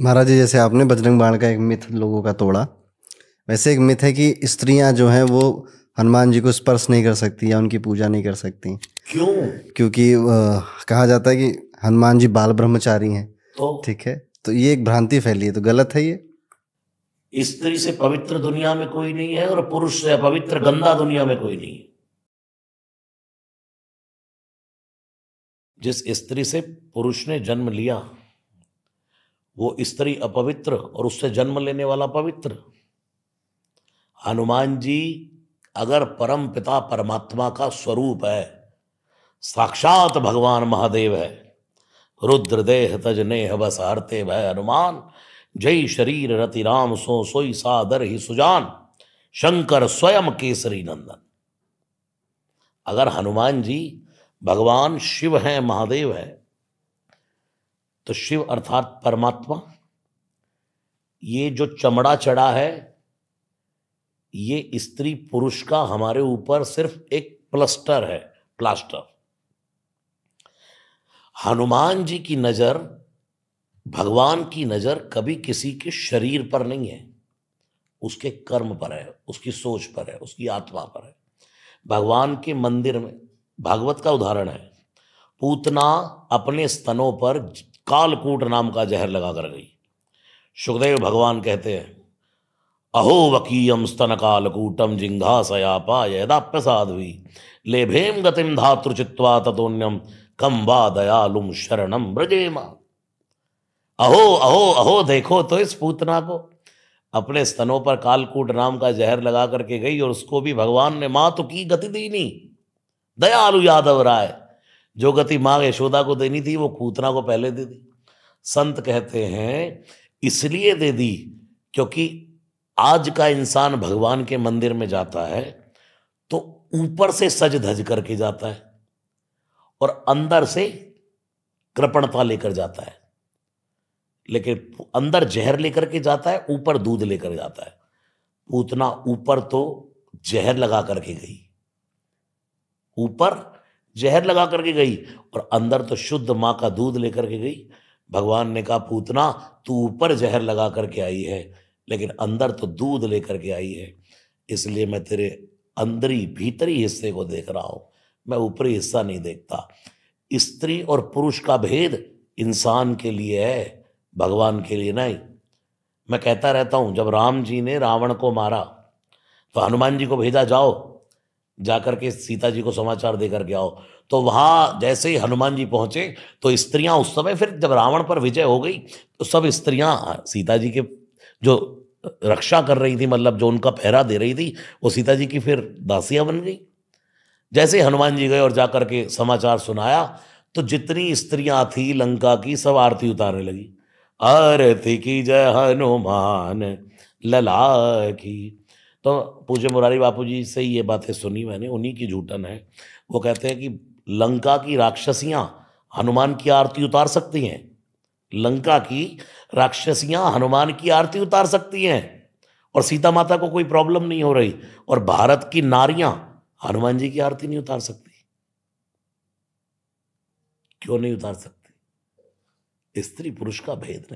महाराज जी जैसे आपने बजरंग बाण का एक मिथ लोगों का तोड़ा वैसे एक मिथ है कि स्त्रियां जो हैं वो हनुमान जी को स्पर्श नहीं कर सकती या उनकी पूजा नहीं कर सकती क्यों क्योंकि कहा जाता है कि हनुमान जी बाल ब्रह्मचारी हैं तो ठीक है तो ये एक भ्रांति फैली है तो गलत है ये स्त्री से पवित्र दुनिया में कोई नहीं है और पुरुष से पवित्र गंदा दुनिया में कोई नहीं है जिस स्त्री से पुरुष ने जन्म लिया वो स्त्री अपवित्र और उससे जन्म लेने वाला पवित्र हनुमान जी अगर परम पिता परमात्मा का स्वरूप है साक्षात भगवान महादेव है रुद्र देह तज नेह बस हरते भय हनुमान जय शरीर रति राम सो सोई सादर ही सुजान शंकर स्वयं केसरी नंदन अगर हनुमान जी भगवान शिव हैं महादेव हैं तो शिव अर्थात परमात्मा ये जो चमड़ा चढ़ा है ये स्त्री पुरुष का हमारे ऊपर सिर्फ एक प्लस्टर है प्लास्टर हनुमान जी की नज़र भगवान की नज़र कभी किसी के शरीर पर नहीं है उसके कर्म पर है उसकी सोच पर है उसकी आत्मा पर है भगवान के मंदिर में भागवत का उदाहरण है पूतना अपने स्तनों पर कालकूट नाम का जहर लगा कर गई सुखदेव भगवान कहते हैं अहो वकीयम स्तन कालकूटम जिंघा सयापा यदाप्य साध्वी लेभेम गतिम चित्वा तथोन्यम कम वा दयालुम शरणम ब्रजेमा अहो अहो अहो देखो तो इस पूतना को अपने स्तनों पर कालकूट नाम का जहर लगा करके गई और उसको भी भगवान ने माँ तो की गति दी नहीं दयालु यादव राय जो गति माँ यशोदा को देनी थी वो पूतना को पहले दे दी संत कहते हैं इसलिए दे दी क्योंकि आज का इंसान भगवान के मंदिर में जाता है तो ऊपर से सज धज करके जाता है और अंदर से कृपणता लेकर जाता है लेकिन अंदर जहर लेकर के जाता है ऊपर दूध लेकर जाता है पूतना ऊपर तो जहर लगा करके गई ऊपर जहर लगा करके गई और अंदर तो शुद्ध माँ का दूध लेकर के गई भगवान ने कहा पूतना तू ऊपर जहर लगा करके आई है लेकिन अंदर तो दूध लेकर के आई है इसलिए मैं तेरे अंदरी भीतरी हिस्से को देख रहा हूँ मैं ऊपरी हिस्सा नहीं देखता स्त्री और पुरुष का भेद इंसान के लिए है भगवान के लिए नहीं मैं कहता रहता हूँ जब राम जी ने रावण को मारा तो हनुमान जी को भेजा जाओ जाकर के सीता जी को समाचार देकर के आओ तो वहाँ जैसे ही हनुमान जी पहुंचे तो स्त्रियाँ उस समय फिर जब रावण पर विजय हो गई तो सब स्त्रियां सीता जी के जो रक्षा कर रही थी मतलब जो उनका पहरा दे रही थी वो सीता जी की फिर दासियाँ बन गई जैसे ही हनुमान जी गए और जाकर के समाचार सुनाया तो जितनी स्त्रियां थी लंका की सब आरती उतारने लगी आरती की जय हनुमान लला की तो पूज्य मुरारी बापू जी से ये बातें सुनी मैंने उन्हीं की झूठन है वो कहते हैं कि लंका की राक्षसियाँ हनुमान की आरती उतार सकती हैं लंका की राक्षसियाँ हनुमान की आरती उतार सकती हैं और सीता माता को कोई प्रॉब्लम नहीं हो रही और भारत की नारियां हनुमान जी की आरती नहीं उतार सकती क्यों नहीं उतार सकती स्त्री पुरुष का भेद नहीं